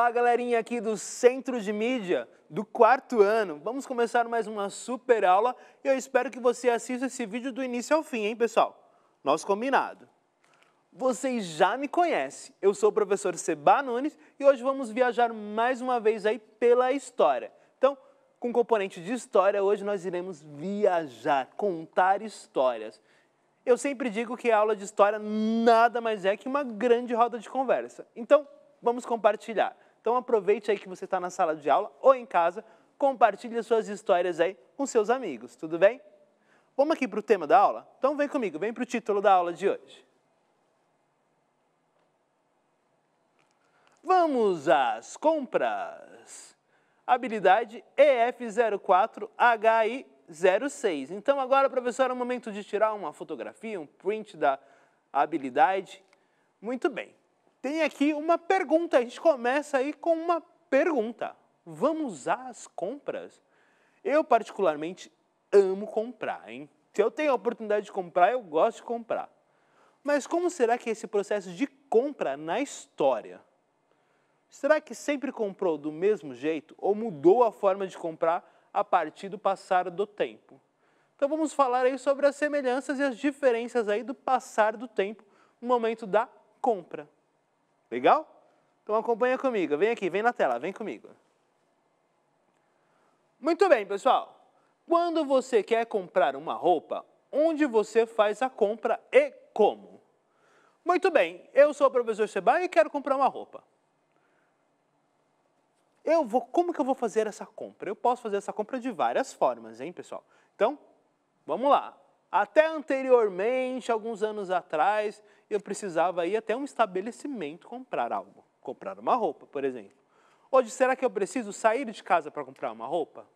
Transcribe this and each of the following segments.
Olá, galerinha aqui do Centro de Mídia do quarto ano. Vamos começar mais uma super aula e eu espero que você assista esse vídeo do início ao fim, hein, pessoal? Nosso combinado. Vocês já me conhecem. Eu sou o professor Seba Nunes e hoje vamos viajar mais uma vez aí pela história. Então, com componente de história, hoje nós iremos viajar, contar histórias. Eu sempre digo que a aula de história nada mais é que uma grande roda de conversa. Então, vamos compartilhar. Então aproveite aí que você está na sala de aula ou em casa, compartilhe suas histórias aí com seus amigos, tudo bem? Vamos aqui para o tema da aula? Então vem comigo, vem para o título da aula de hoje. Vamos às compras. Habilidade EF04HI06. Então agora, professor, é o momento de tirar uma fotografia, um print da habilidade. Muito bem tem aqui uma pergunta. A gente começa aí com uma pergunta. Vamos às compras? Eu, particularmente, amo comprar, hein? Se eu tenho a oportunidade de comprar, eu gosto de comprar. Mas como será que é esse processo de compra na história? Será que sempre comprou do mesmo jeito ou mudou a forma de comprar a partir do passar do tempo? Então vamos falar aí sobre as semelhanças e as diferenças aí do passar do tempo no momento da compra. Legal? Então acompanha comigo. Vem aqui, vem na tela, vem comigo. Muito bem, pessoal. Quando você quer comprar uma roupa, onde você faz a compra e como? Muito bem, eu sou o professor Seba e quero comprar uma roupa. Eu vou, como que eu vou fazer essa compra? Eu posso fazer essa compra de várias formas, hein, pessoal? Então, vamos lá. Até anteriormente, alguns anos atrás, eu precisava ir até um estabelecimento comprar algo. Comprar uma roupa, por exemplo. Hoje, será que eu preciso sair de casa para comprar uma roupa?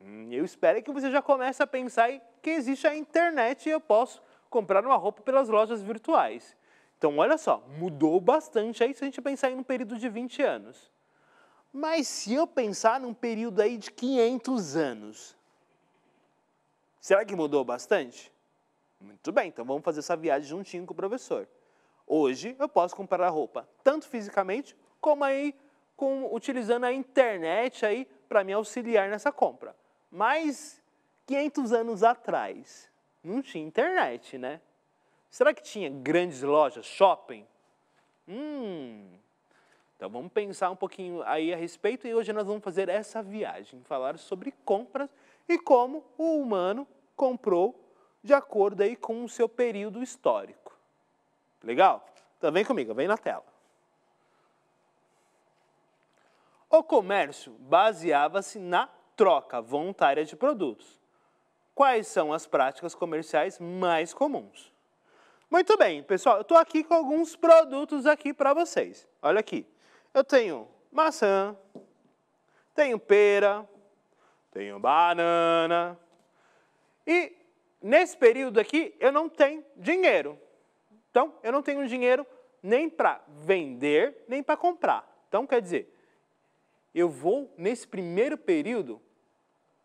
Hum, eu espero que você já comece a pensar que existe a internet e eu posso comprar uma roupa pelas lojas virtuais. Então, olha só, mudou bastante aí se a gente pensar em um período de 20 anos. Mas se eu pensar num período aí de 500 anos, Será que mudou bastante? Muito bem, então vamos fazer essa viagem juntinho com o professor. Hoje eu posso comprar a roupa tanto fisicamente como aí com, utilizando a internet aí para me auxiliar nessa compra. Mas 500 anos atrás não tinha internet, né? Será que tinha grandes lojas, shopping? Hum. Então vamos pensar um pouquinho aí a respeito e hoje nós vamos fazer essa viagem, falar sobre compras e como o humano comprou de acordo aí com o seu período histórico. Legal? Então vem comigo, vem na tela. O comércio baseava-se na troca voluntária de produtos. Quais são as práticas comerciais mais comuns? Muito bem, pessoal, eu estou aqui com alguns produtos aqui para vocês. Olha aqui, eu tenho maçã, tenho pera, tenho banana. E nesse período aqui eu não tenho dinheiro. Então eu não tenho dinheiro nem para vender, nem para comprar. Então quer dizer, eu vou nesse primeiro período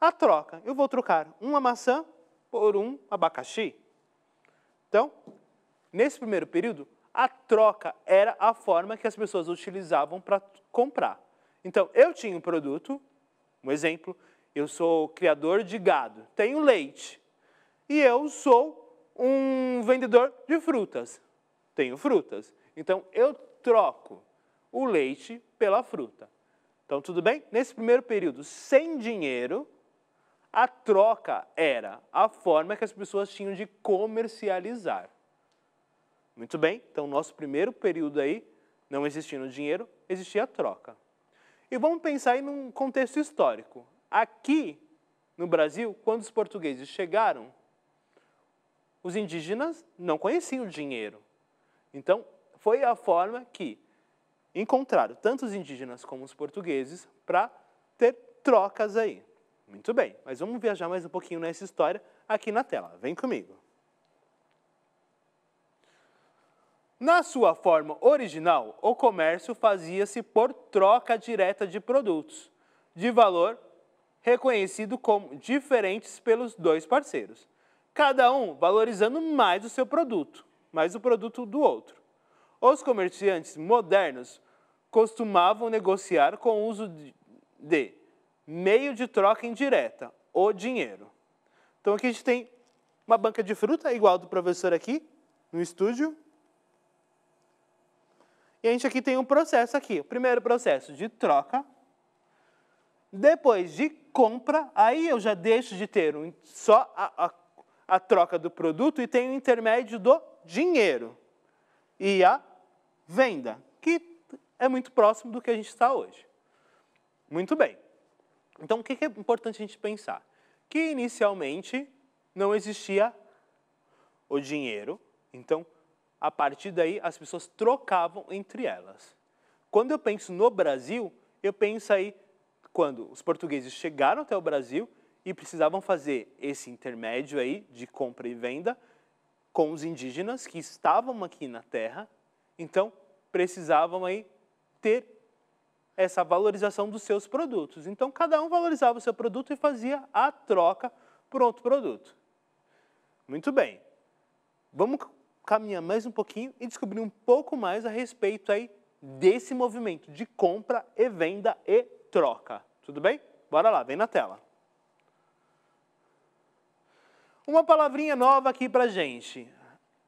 a troca. Eu vou trocar uma maçã por um abacaxi. Então, nesse primeiro período, a troca era a forma que as pessoas utilizavam para comprar. Então, eu tinha um produto, um exemplo, eu sou criador de gado, tenho leite. E eu sou um vendedor de frutas, tenho frutas. Então eu troco o leite pela fruta. Então, tudo bem? Nesse primeiro período, sem dinheiro, a troca era a forma que as pessoas tinham de comercializar. Muito bem, então nosso primeiro período aí, não existindo dinheiro, existia troca. E vamos pensar em um contexto histórico. Aqui no Brasil, quando os portugueses chegaram, os indígenas não conheciam o dinheiro. Então, foi a forma que encontraram tanto os indígenas como os portugueses para ter trocas aí. Muito bem, mas vamos viajar mais um pouquinho nessa história aqui na tela. Vem comigo. Na sua forma original, o comércio fazia-se por troca direta de produtos, de valor reconhecido como diferentes pelos dois parceiros, cada um valorizando mais o seu produto, mais o produto do outro. Os comerciantes modernos costumavam negociar com o uso de meio de troca indireta, o dinheiro. Então aqui a gente tem uma banca de fruta, igual do professor aqui, no estúdio. E a gente aqui tem um processo aqui. O primeiro processo de troca depois de compra, aí eu já deixo de ter um, só a, a, a troca do produto e tenho o intermédio do dinheiro e a venda, que é muito próximo do que a gente está hoje. Muito bem. Então, o que é importante a gente pensar? Que inicialmente não existia o dinheiro, então, a partir daí, as pessoas trocavam entre elas. Quando eu penso no Brasil, eu penso aí quando os portugueses chegaram até o Brasil e precisavam fazer esse intermédio aí de compra e venda com os indígenas que estavam aqui na terra, então precisavam aí ter essa valorização dos seus produtos. Então cada um valorizava o seu produto e fazia a troca por outro produto. Muito bem. Vamos caminhar mais um pouquinho e descobrir um pouco mais a respeito aí desse movimento de compra e venda e troca. Tudo bem? Bora lá, vem na tela. Uma palavrinha nova aqui para gente.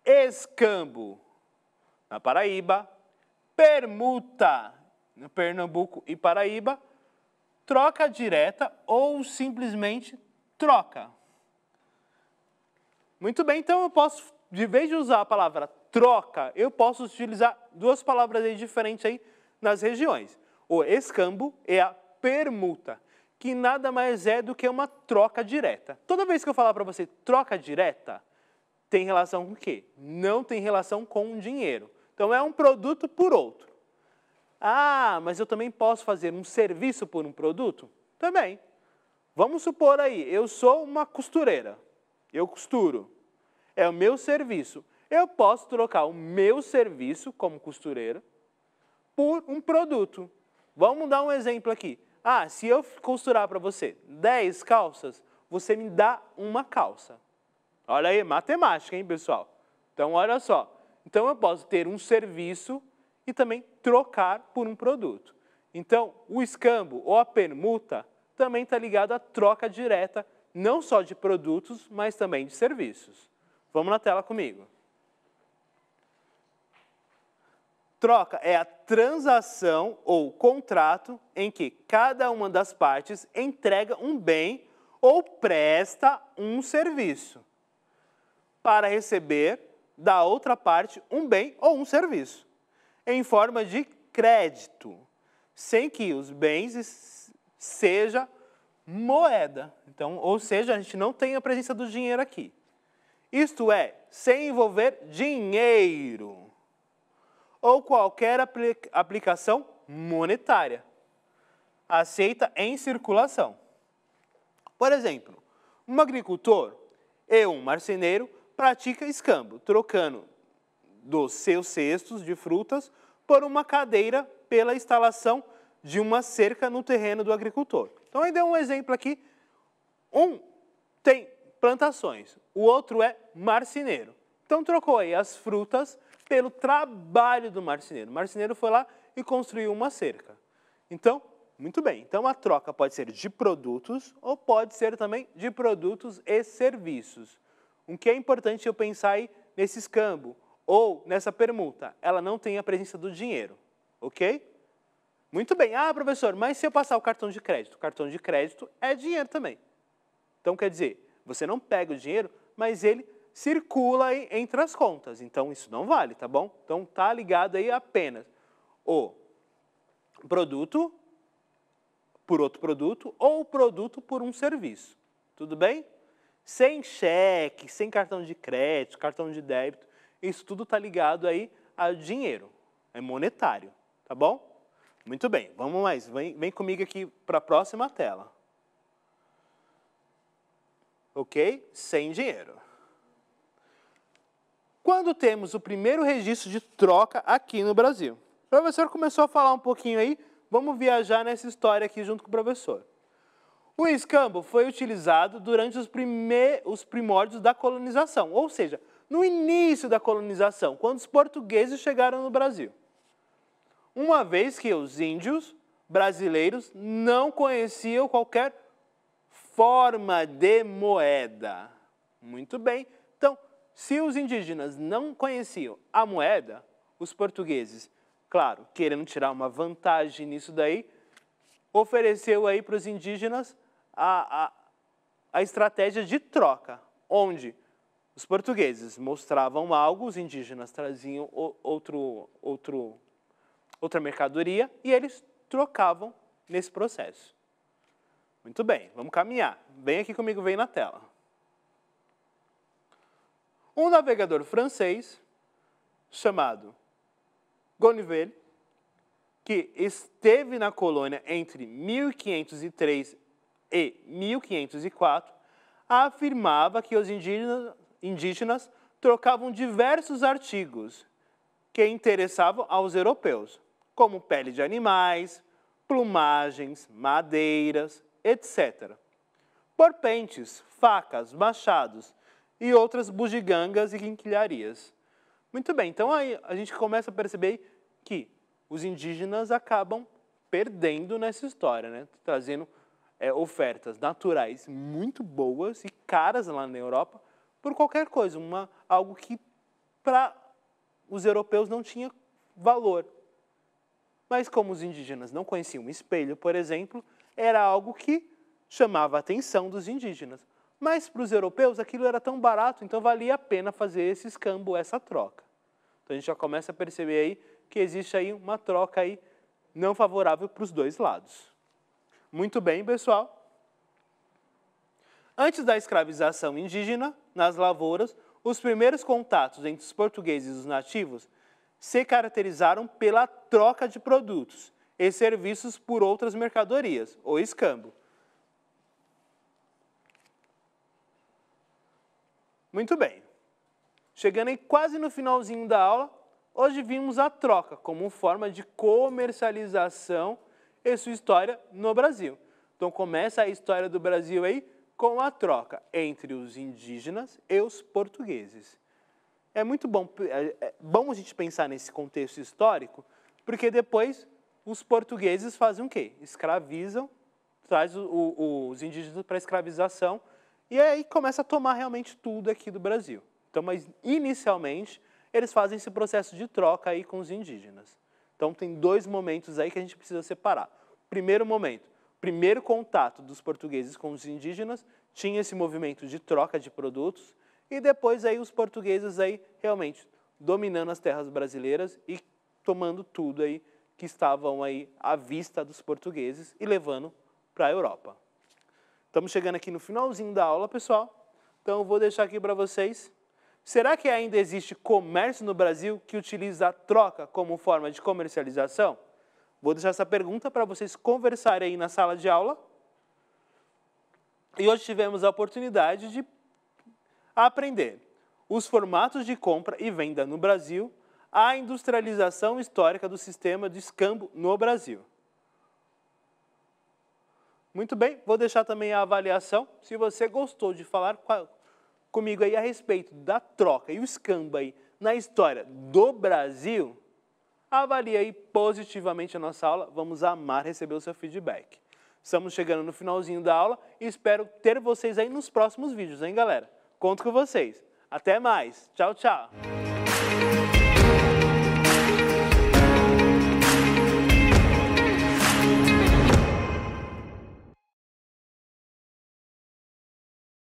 Escambo. Na Paraíba, permuta. No Pernambuco e Paraíba, troca direta ou simplesmente troca. Muito bem, então eu posso, de vez de usar a palavra troca, eu posso utilizar duas palavras aí diferentes aí nas regiões. O escambo e é a permuta, que nada mais é do que uma troca direta. Toda vez que eu falar para você troca direta, tem relação com o quê? Não tem relação com dinheiro. Então é um produto por outro. Ah, mas eu também posso fazer um serviço por um produto? Também. Vamos supor aí, eu sou uma costureira. Eu costuro. É o meu serviço. Eu posso trocar o meu serviço como costureira por um produto. Vamos dar um exemplo aqui. Ah, se eu costurar para você 10 calças, você me dá uma calça. Olha aí, matemática, hein, pessoal? Então, olha só. Então, eu posso ter um serviço e também trocar por um produto. Então, o escambo ou a permuta também está ligado à troca direta, não só de produtos, mas também de serviços. Vamos na tela comigo. Troca é a transação ou contrato em que cada uma das partes entrega um bem ou presta um serviço para receber da outra parte um bem ou um serviço em forma de crédito, sem que os bens seja moeda. Então, ou seja, a gente não tem a presença do dinheiro aqui. Isto é, sem envolver dinheiro ou qualquer aplicação monetária aceita em circulação. Por exemplo, um agricultor e um marceneiro pratica escambo, trocando dos seus cestos de frutas por uma cadeira pela instalação de uma cerca no terreno do agricultor. Então, eu dei um exemplo aqui. Um tem plantações, o outro é marceneiro. Então, trocou aí as frutas pelo trabalho do marceneiro. O marceneiro foi lá e construiu uma cerca. Então, muito bem. Então, a troca pode ser de produtos ou pode ser também de produtos e serviços. O que é importante eu pensar aí nesse escambo ou nessa permuta? Ela não tem a presença do dinheiro, ok? Muito bem. Ah, professor, mas se eu passar o cartão de crédito? O cartão de crédito é dinheiro também. Então, quer dizer, você não pega o dinheiro, mas ele circula entre as contas. Então, isso não vale, tá bom? Então, tá ligado aí apenas o produto por outro produto ou o produto por um serviço. Tudo bem? Sem cheque, sem cartão de crédito, cartão de débito, isso tudo tá ligado aí a dinheiro, é monetário, tá bom? Muito bem, vamos mais, vem, vem comigo aqui para a próxima tela. Ok? Sem dinheiro quando temos o primeiro registro de troca aqui no Brasil. O professor começou a falar um pouquinho aí, vamos viajar nessa história aqui junto com o professor. O escambo foi utilizado durante os, prime... os primórdios da colonização, ou seja, no início da colonização, quando os portugueses chegaram no Brasil. Uma vez que os índios brasileiros não conheciam qualquer forma de moeda. Muito bem, então se os indígenas não conheciam a moeda, os portugueses, claro, querendo tirar uma vantagem nisso daí, ofereceu aí para os indígenas a, a, a estratégia de troca, onde os portugueses mostravam algo, os indígenas traziam outro, outro, outra mercadoria e eles trocavam nesse processo. Muito bem, vamos caminhar. Vem aqui comigo, vem na tela um navegador francês chamado Gonneville, que esteve na colônia entre 1503 e 1504, afirmava que os indígenas, indígenas trocavam diversos artigos que interessavam aos europeus, como pele de animais, plumagens, madeiras, etc. Porpentes, facas, machados, e outras bugigangas e quinquilharias. Muito bem, então aí a gente começa a perceber que os indígenas acabam perdendo nessa história, né? trazendo é, ofertas naturais muito boas e caras lá na Europa por qualquer coisa, uma, algo que para os europeus não tinha valor. Mas como os indígenas não conheciam o espelho, por exemplo, era algo que chamava a atenção dos indígenas. Mas para os europeus aquilo era tão barato, então valia a pena fazer esse escambo, essa troca. Então a gente já começa a perceber aí que existe aí uma troca aí não favorável para os dois lados. Muito bem, pessoal. Antes da escravização indígena, nas lavouras, os primeiros contatos entre os portugueses e os nativos se caracterizaram pela troca de produtos e serviços por outras mercadorias, ou escambo. Muito bem. Chegando aí quase no finalzinho da aula, hoje vimos a troca como forma de comercialização e sua história no Brasil. Então começa a história do Brasil aí com a troca entre os indígenas e os portugueses. É muito bom, é, é bom a gente pensar nesse contexto histórico, porque depois os portugueses fazem o quê? Escravizam, traz o, o, os indígenas para escravização e aí começa a tomar realmente tudo aqui do Brasil. Então, mas inicialmente, eles fazem esse processo de troca aí com os indígenas. Então, tem dois momentos aí que a gente precisa separar. Primeiro momento, primeiro contato dos portugueses com os indígenas, tinha esse movimento de troca de produtos, e depois aí os portugueses aí realmente dominando as terras brasileiras e tomando tudo aí que estavam aí à vista dos portugueses e levando para a Europa. Estamos chegando aqui no finalzinho da aula, pessoal. Então eu vou deixar aqui para vocês. Será que ainda existe comércio no Brasil que utiliza a troca como forma de comercialização? Vou deixar essa pergunta para vocês conversarem aí na sala de aula. E hoje tivemos a oportunidade de aprender os formatos de compra e venda no Brasil, a industrialização histórica do sistema de escambo no Brasil. Muito bem, vou deixar também a avaliação. Se você gostou de falar comigo aí a respeito da troca e o escambo aí na história do Brasil, avalie aí positivamente a nossa aula. Vamos amar receber o seu feedback. Estamos chegando no finalzinho da aula e espero ter vocês aí nos próximos vídeos, hein, galera? Conto com vocês. Até mais. Tchau, tchau.